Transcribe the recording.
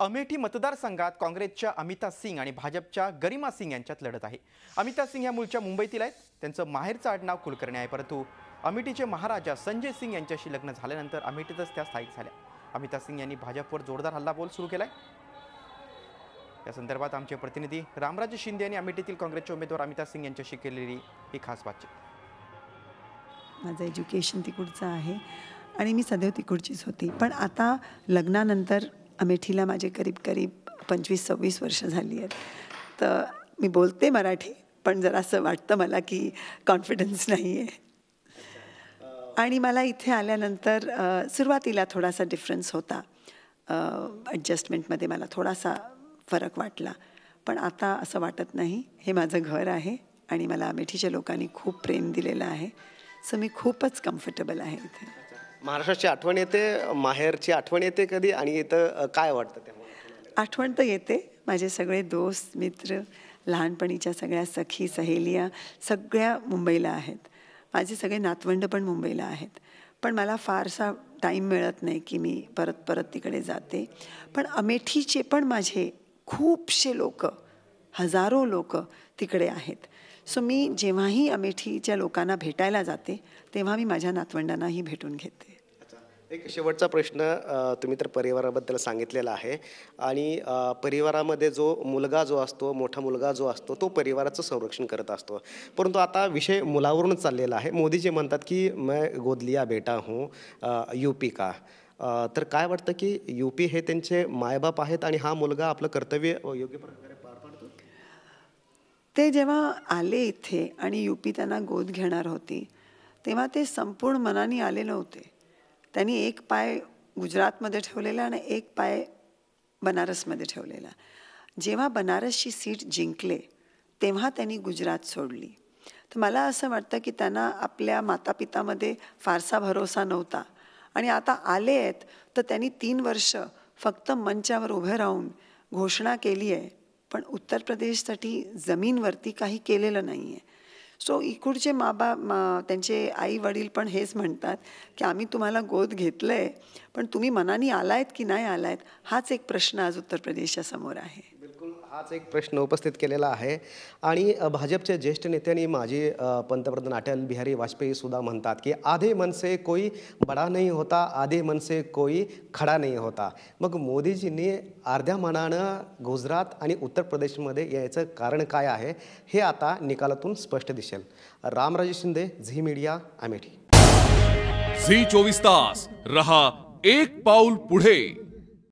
अमेठी मतदारसंघात काँग्रेसच्या अमिता सिंग आणि भाजपच्या गरिमा सिंग यांच्यात लढत आहे अमिता सिंग या मूळच्या मुंबईतील आहेत त्यांचं माहेरचं आडनाव कुलकर्णी आहे परंतु अमेठीचे महाराजा संजय सिंग यांच्याशी लग्न झाल्यानंतर अमेठीतच त्या स्थायिक झाल्या अमिता सिंग यांनी भाजपवर जोरदार हल्लाबोल सुरू केला आहे या संदर्भात आमचे प्रतिनिधी रामराजे शिंदे यांनी अमेठीतील काँग्रेसचे उमेदवार अमिता सिंग यांच्याशी केलेली ही खास बातचीत माझं एज्युकेशन तिकडचं आहे आणि मी सदैव तिकडचीच होती पण आता लग्नानंतर अमेठीला माझे करीब करीब पंचवीस सव्वीस वर्ष झाली आहेत तर मी बोलते मराठी पण जरा असं वाटतं मला की कॉन्फिडन्स नाही आहे आणि मला इथे आल्यानंतर सुरुवातीला थोडासा डिफरन्स होता ॲडजस्टमेंटमध्ये मला थोडासा फरक वाटला पण आता असं वाटत नाही हे माझं घर आहे आणि मला अमेठीच्या लोकांनी खूप प्रेम दिलेलं आहे सो मी खूपच कम्फर्टेबल आहे इथे महाराष्ट्राची आठवण येते माहेरची आठवण येते कधी आणि इथं काय वाटतं ते आठवण तर येते माझे सगळे दोस्त मित्र लहानपणीच्या सगळ्या सखी सहेलिया सगळ्या मुंबईला आहेत माझे सगळे नातवंड पण मुंबईला आहेत पण मला फारसा टाईम मिळत नाही की मी परत परत तिकडे जाते पण अमेठीचे पण माझे खूपसे लोक हजारो लोक तिकडे आहेत सो मी जेव्हाही अमेठीच्या लोकांना भेटायला जाते तेव्हा मी माझ्या नातवंडांनाही भेटून घेते एक शेवटचा प्रश्न तुम्ही तर परिवाराबद्दल सांगितलेला आहे आणि परिवारामध्ये जो मुलगा जो असतो मोठा मुलगा जो असतो तो परिवाराचं संरक्षण करत असतो परंतु आता विषय मुलावरूनच चाललेला आहे मोदीजी म्हणतात की मैं गोदलिया बेटा हूँ यूपी का तर काय वाटतं की पी हे त्यांचे मायबाप आहेत आणि हा मुलगा आपलं कर्तव्य योग्य प्रकारे पार पाडतो ते जेव्हा आले इथे आणि पी त्यांना गोद घेणार होती तेव्हा ते संपूर्ण मनाने आले नव्हते त्यांनी एक पाय गुजरातमध्ये ठेवलेला आणि एक पाय बनारसमध्ये ठेवलेला जेव्हा बनारसची सीट जिंकले तेव्हा त्यांनी गुजरात सोडली तर मला असं वाटतं की त्यांना आपल्या मातापितामध्ये फारसा भरोसा नव्हता आणि आता आले आहेत तर त्यांनी तीन वर्ष फक्त मंचावर उभे राहून घोषणा केली आहे पण उत्तर प्रदेशसाठी जमीनवरती काही केलेलं नाही आहे सो इकडचे माबा त्यांचे आई वडील पण हेच म्हणतात की आम्ही तुम्हाला गोद घेतलं आहे पण तुम्ही मनाने आलायत की नाही आलायत हाच एक प्रश्न आज उत्तर प्रदेशच्या समोर आहे हाच एक प्रश्न उपस्थित केलेला आहे आणि भाजपचे ज्येष्ठ नेत्यांनी माजी पंतप्रधान अटल बिहारी वाजपेयी सुद्धा म्हणतात की आधे मन से कोई बडा नाही होता आधे मन से कोई खडा नाही होता मग मोदीजींनी अर्ध्या मनानं गुजरात आणि उत्तर प्रदेशमध्ये यायचं कारण काय आहे हे आता निकालातून स्पष्ट दिसेल रामराजे शिंदे झी मीडिया अमेठी झी चोवीस तास रहा एक पाऊल पुढे